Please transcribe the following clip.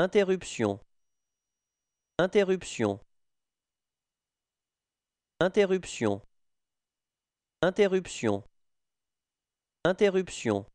Interruption. Interruption. Interruption. Interruption. Interruption.